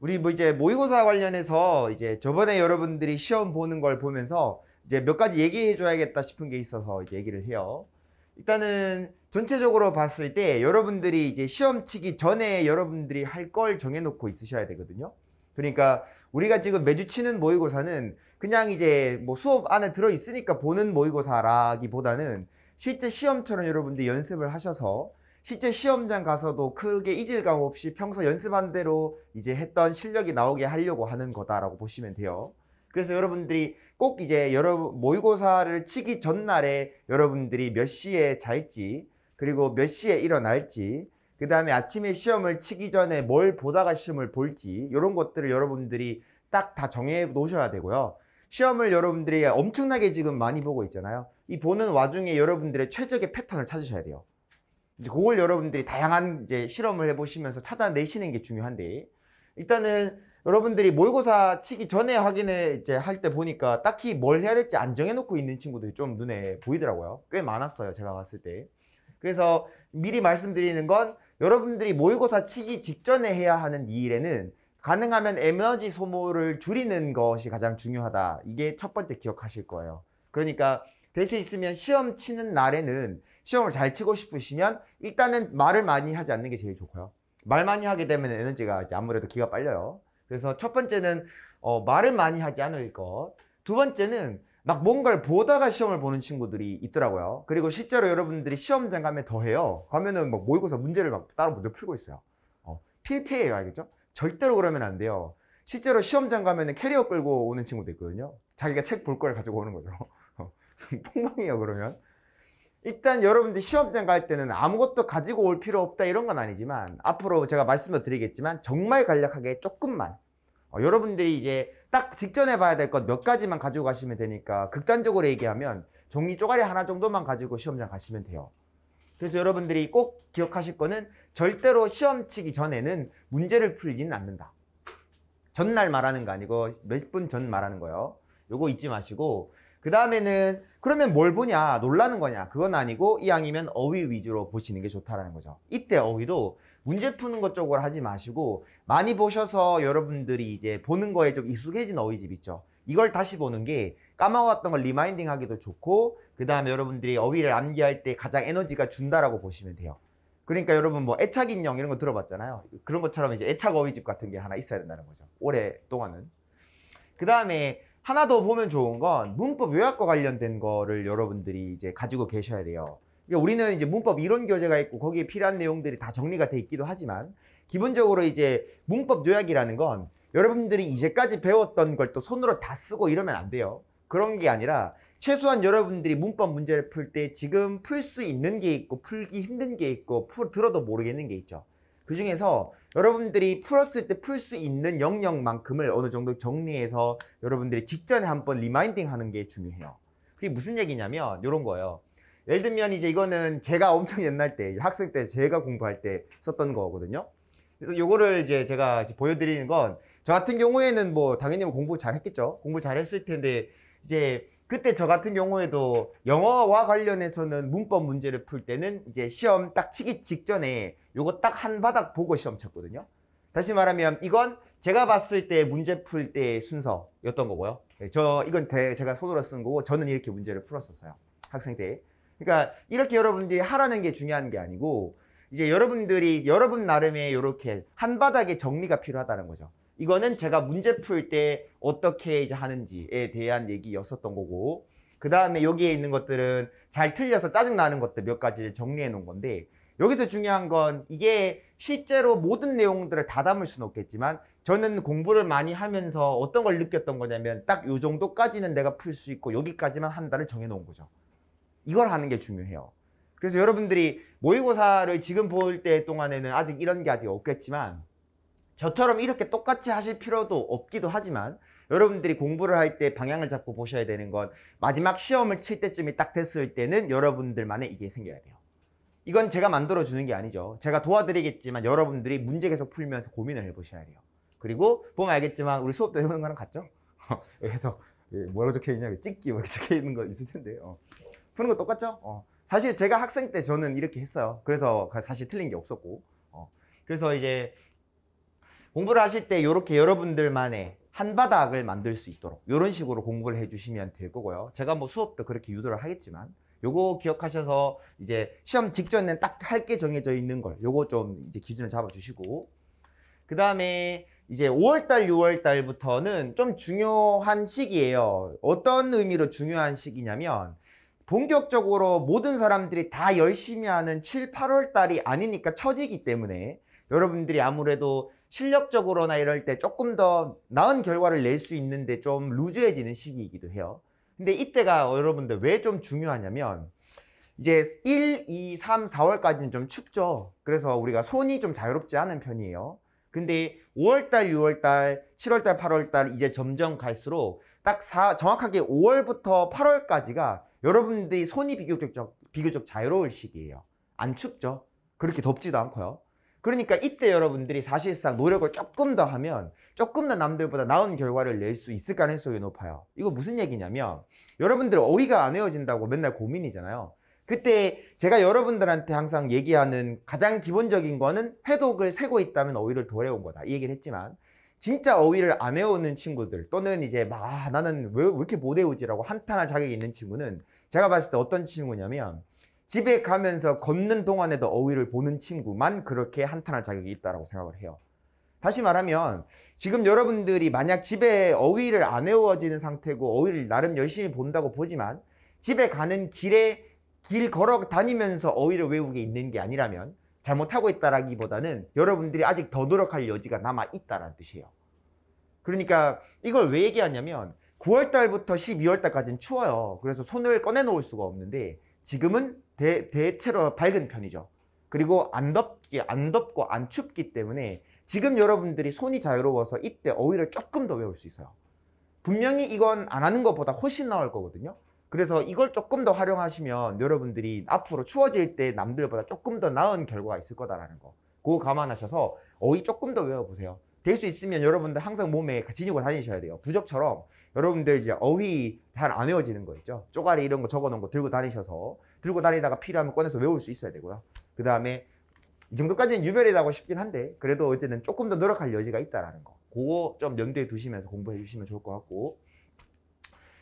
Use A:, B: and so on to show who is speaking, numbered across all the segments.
A: 우리 뭐 이제 모의고사 관련해서 이제 저번에 여러분들이 시험 보는 걸 보면서 이제 몇 가지 얘기해 줘야겠다 싶은 게 있어서 이제 얘기를 해요. 일단은 전체적으로 봤을 때 여러분들이 이제 시험 치기 전에 여러분들이 할 걸 정해놓고 있으셔야 되거든요. 그러니까 우리가 지금 매주 치는 모의고사는 그냥 이제 뭐 수업 안에 들어있으니까 보는 모의고사라기보다는 실제 시험처럼 여러분들이 연습을 하셔서 실제 시험장 가서도 크게 이질감 없이 평소 연습한 대로 이제 했던 실력이 나오게 하려고 하는 거다라고 보시면 돼요. 그래서 여러분들이 꼭 이제 여러분 모의고사를 치기 전날에 여러분들이 몇 시에 잘지 그리고 몇 시에 일어날지 그 다음에 아침에 시험을 치기 전에 뭘 보다가 시험을 볼지 이런 것들을 여러분들이 딱 다 정해 놓으셔야 되고요. 시험을 여러분들이 엄청나게 지금 많이 보고 있잖아요. 이 보는 와중에 여러분들의 최적의 패턴을 찾으셔야 돼요. 이제 그걸 여러분들이 다양한 이제 실험을 해보시면서 찾아내시는 게 중요한데 일단은 여러분들이 모의고사 치기 전에 확인해 이제 할 때 보니까 딱히 뭘 해야 될지 안 정해놓고 있는 친구들이 좀 눈에 보이더라고요. 꽤 많았어요. 제가 봤을 때. 그래서 미리 말씀드리는 건 여러분들이 모의고사 치기 직전에 해야 하는 이 일에는 가능하면 에너지 소모를 줄이는 것이 가장 중요하다. 이게 첫 번째 기억하실 거예요. 그러니까 될 수 있으면 시험 치는 날에는 시험을 잘 치고 싶으시면 일단은 말을 많이 하지 않는 게 제일 좋고요. 말 많이 하게 되면 에너지가 이제 아무래도 기가 빨려요. 그래서 첫 번째는 어, 말을 많이 하지 않을 것. 두 번째는 막 뭔가를 보다가 시험을 보는 친구들이 있더라고요. 그리고 실제로 여러분들이 시험장 가면 더 해요. 가면은 막 모의고사 문제를 막 따로 먼저 풀고 있어요. 어, 필패예요, 알겠죠? 절대로 그러면 안 돼요. 실제로 시험장 가면은 캐리어 끌고 오는 친구도 있거든요. 자기가 책 볼 걸 가지고 오는 거죠. 폭망이에요, 어, 그러면. 일단 여러분들 시험장 갈 때는 아무것도 가지고 올 필요 없다 이런 건 아니지만 앞으로 제가 말씀을 드리겠지만 정말 간략하게 조금만 어, 여러분들이 이제 딱 직전에 봐야 될 것 몇 가지만 가지고 가시면 되니까 극단적으로 얘기하면 종이 쪼가리 하나 정도만 가지고 시험장 가시면 돼요. 그래서 여러분들이 꼭 기억하실 거는 절대로 시험 치기 전에는 문제를 풀지는 않는다. 전날 말하는 거 아니고 몇 분 전 말하는 거예요. 이거 잊지 마시고 그 다음에는 그러면 뭘 보냐 놀라는 거냐 그건 아니고 이왕이면 어휘 위주로 보시는 게 좋다라는 거죠 이때 어휘도 문제 푸는 것 쪽으로 하지 마시고 많이 보셔서 여러분들이 이제 보는 거에 좀 익숙해진 어휘집 있죠 이걸 다시 보는 게 까먹었던 걸 리마인딩 하기도 좋고 그 다음에 여러분들이 어휘를 암기할 때 가장 에너지가 준다라고 보시면 돼요 그러니까 여러분 뭐 애착인형 이런 거 들어봤잖아요 그런 것처럼 이제 애착 어휘집 같은 게 하나 있어야 된다는 거죠 오랫동안은 그 다음에 하나 더 보면 좋은 건 문법 요약과 관련된 거를 여러분들이 이제 가지고 계셔야 돼요. 그러니까 우리는 이제 문법 이론 교재가 있고 거기에 필요한 내용들이 다 정리가 돼 있기도 하지만 기본적으로 이제 문법 요약이라는 건 여러분들이 이제까지 배웠던 걸 또 손으로 다 쓰고 이러면 안 돼요. 그런 게 아니라 최소한 여러분들이 문법 문제를 풀 때 지금 풀 수 있는 게 있고 풀기 힘든 게 있고 풀, 들어도 모르겠는 게 있죠. 그 중에서 여러분들이 풀었을 때 풀 수 있는 영역만큼을 어느 정도 정리해서 여러분들이 직전에 한번 리마인딩 하는 게 중요해요. 그게 무슨 얘기냐면 이런 거예요. 예를 들면 이제 이거는 제가 엄청 옛날 때 학생 때 제가 공부할 때 썼던 거거든요. 그래서 요거를 이제 제가 보여드리는 건 저 같은 경우에는 뭐 당연히 뭐 공부 잘했겠죠. 공부 잘했을 텐데 이제 그때 저 같은 경우에도 영어와 관련해서는 문법 문제를 풀 때는 이제 시험 딱 치기 직전에 요거 딱 한 바닥 보고 시험 쳤거든요. 다시 말하면 이건 제가 봤을 때 문제 풀때 순서였던 거고요. 네, 저 이건 대, 제가 손으로 쓴 거고 저는 이렇게 문제를 풀었었어요. 학생 때. 그러니까 이렇게 여러분들이 하라는 게 중요한 게 아니고 이제 여러분들이 여러분 나름의 이렇게 한 바닥에 정리가 필요하다는 거죠. 이거는 제가 문제 풀 때 어떻게 이제 하는지에 대한 얘기였었던 거고 그 다음에 여기에 있는 것들은 잘 틀려서 짜증나는 것들 몇 가지 정리해 놓은 건데 여기서 중요한 건 이게 실제로 모든 내용들을 다 담을 수는 없겠지만 저는 공부를 많이 하면서 어떤 걸 느꼈던 거냐면 딱 요 정도까지는 내가 풀 수 있고 여기까지만 한다를 정해놓은 거죠. 이걸 하는 게 중요해요. 그래서 여러분들이 모의고사를 지금 볼 때 동안에는 아직 이런 게 아직 없겠지만 저처럼 이렇게 똑같이 하실 필요도 없기도 하지만 여러분들이 공부를 할 때 방향을 잡고 보셔야 되는 건 마지막 시험을 칠 때쯤이 딱 됐을 때는 여러분들만의 이게 생겨야 돼요. 이건 제가 만들어 주는 게 아니죠. 제가 도와드리겠지만 여러분들이 문제 계속 풀면서 고민을 해보셔야 돼요. 그리고 보면 알겠지만 우리 수업도 해보는 거랑 같죠? 그래서 예, 뭐라고 적혀 있냐 찍기 뭐 이렇게 적혀 있는 거 있을 텐데 어. 푸는 거 똑같죠? 어. 사실 제가 학생 때 저는 이렇게 했어요. 그래서 사실 틀린 게 없었고 어. 그래서 이제 공부를 하실 때 이렇게 여러분들만의 한 바닥을 만들 수 있도록 이런 식으로 공부를 해주시면 될 거고요. 제가 뭐 수업도 그렇게 유도를 하겠지만 요거 기억하셔서 이제 시험 직전에 딱할 게 정해져 있는 걸 요거 좀 이제 기준을 잡아주시고 그 다음에 이제 5월달, 6월달부터는 좀 중요한 시기예요. 어떤 의미로 중요한 시기냐면 본격적으로 모든 사람들이 다 열심히 하는 7, 8월달이 아니니까 처지기 때문에 여러분들이 아무래도 실력적으로나 이럴 때 조금 더 나은 결과를 낼 수 있는데 좀 루즈해지는 시기이기도 해요. 근데 이때가 여러분들 왜 좀 중요하냐면 이제 1, 2, 3, 4월까지는 좀 춥죠. 그래서 우리가 손이 좀 자유롭지 않은 편이에요. 근데 5월달, 6월달, 7월달, 8월달 이제 점점 갈수록 딱 4, 정확하게 5월부터 8월까지가 여러분들이 손이 비교적, 비교적 자유로울 시기예요. 안 춥죠. 그렇게 덥지도 않고요. 그러니까 이때 여러분들이 사실상 노력을 조금 더 하면 조금 더 남들보다 나은 결과를 낼 수 있을 가능성이 높아요. 이거 무슨 얘기냐면 여러분들 어휘가 안 외워진다고 맨날 고민이잖아요. 그때 제가 여러분들한테 항상 얘기하는 가장 기본적인 거는 회독을 세고 있다면 어휘를 덜 해온 거다. 이 얘기를 했지만 진짜 어휘를 안 외우는 친구들 또는 이제 막 아, 나는 왜, 왜 이렇게 못 외우지라고 한탄할 자격이 있는 친구는 제가 봤을 때 어떤 친구냐면 집에 가면서 걷는 동안에도 어휘를 보는 친구만 그렇게 한탄할 자격이 있다고 생각을 해요. 다시 말하면 지금 여러분들이 만약 집에 어휘를 안 외워지는 상태고 어휘를 나름 열심히 본다고 보지만 집에 가는 길에 길 걸어 다니면서 어휘를 외우게 있는 게 아니라면 잘못하고 있다라기보다는 여러분들이 아직 더 노력할 여지가 남아 있다라는 뜻이에요. 그러니까 이걸 왜 얘기하냐면 9월 달부터 12월 달까지는 추워요. 그래서 손을 꺼내 놓을 수가 없는데 지금은 대, 대체로 밝은 편이죠. 그리고 안 덥기, 안 덥고 안 춥기 때문에 지금 여러분들이 손이 자유로워서 이때 어휘를 조금 더 외울 수 있어요. 분명히 이건 안 하는 것보다 훨씬 나을 거거든요. 그래서 이걸 조금 더 활용하시면 여러분들이 앞으로 추워질 때 남들보다 조금 더 나은 결과가 있을 거다라는 거. 그거 감안하셔서 어휘 조금 더 외워보세요. 될수 있으면 여러분들 항상 몸에 지니고 다니셔야 돼요. 부적처럼 여러분들 이제 어휘 잘 안 외워지는 거 있죠. 쪼가리 이런 거 적어놓은 거 들고 다니셔서 들고 다니다가 필요하면 꺼내서 외울 수 있어야 되고요. 그 다음에 이 정도까지는 유별이라고 싶긴 한데 그래도 어쨌든 조금 더 노력할 여지가 있다라는 거. 그거 좀 염두에 두시면서 공부해 주시면 좋을 것 같고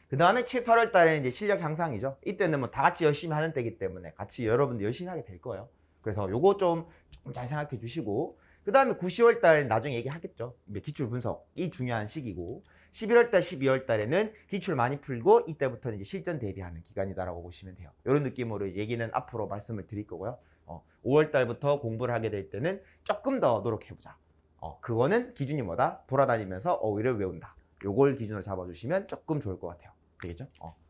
A: 그 다음에 7, 8월 달에 이제 실력 향상이죠. 이때는 뭐 다 같이 열심히 하는 때이기 때문에 같이 여러분들 열심히 하게 될 거예요. 그래서 요거 좀 잘 생각해 주시고 그 다음에 9, 10월 달 나중에 얘기하겠죠. 기출 분석이 중요한 시기고 11월 달, 12월 달에는 기출 많이 풀고 이때부터는 이제 실전 대비하는 기간이다라고 보시면 돼요. 이런 느낌으로 얘기는 앞으로 말씀을 드릴 거고요. 어, 5월 달부터 공부를 하게 될 때는 조금 더 노력해보자. 어, 그거는 기준이 뭐다? 돌아다니면서 어휘를 외운다. 요걸 기준으로 잡아주시면 조금 좋을 것 같아요. 되겠죠? 어.